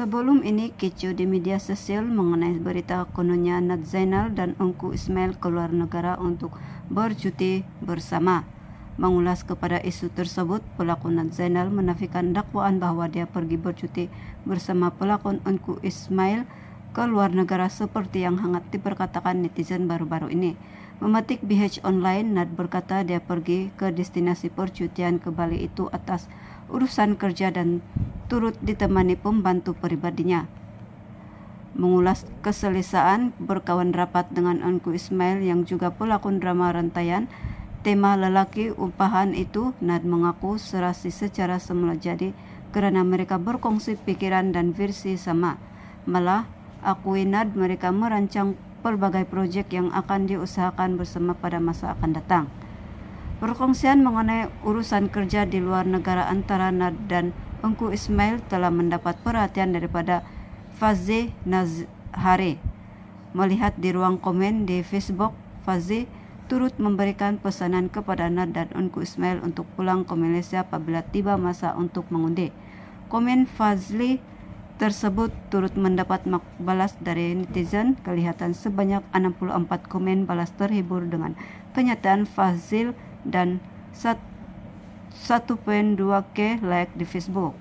Sebelum ini kecoh di media sosial mengenai berita kononnya Nat Zainal dan Engku Ismail keluar negara untuk bercuti bersama. Mengulas kepada isu tersebut, pelakon Nat Zainal menafikan dakwaan bahwa dia pergi bercuti bersama pelakon Engku Ismail ke luar negara seperti yang hangat diperkatakan netizen baru-baru ini. Memetik BH Online, Nat berkata dia pergi ke destinasi percutian ke Bali itu atas urusan kerja dan turut ditemani pembantu pribadinya. Mengulas keselesaan berkawan rapat dengan Anku Ismail yang juga pelakon drama rantaian, tema lelaki umpahan itu Nad mengaku serasi secara semula jadi karena mereka berkongsi pikiran dan versi sama. Malah, akui Nad mereka merancang pelbagai proyek yang akan diusahakan bersama pada masa akan datang. Perkongsian mengenai urusan kerja di luar negara antara Nad dan Engku Ismail telah mendapat perhatian daripada Fazeh Nazhari. Melihat di ruang komen di Facebook, Fazeh turut memberikan pesanan kepada Nad dan Engku Ismail untuk pulang ke Malaysia apabila tiba masa untuk mengundi. Komen Fazli tersebut turut mendapat balas dari netizen kelihatan sebanyak 64 komen balas terhibur dengan pernyataan Fazil dan satu 1.2k like di Facebook.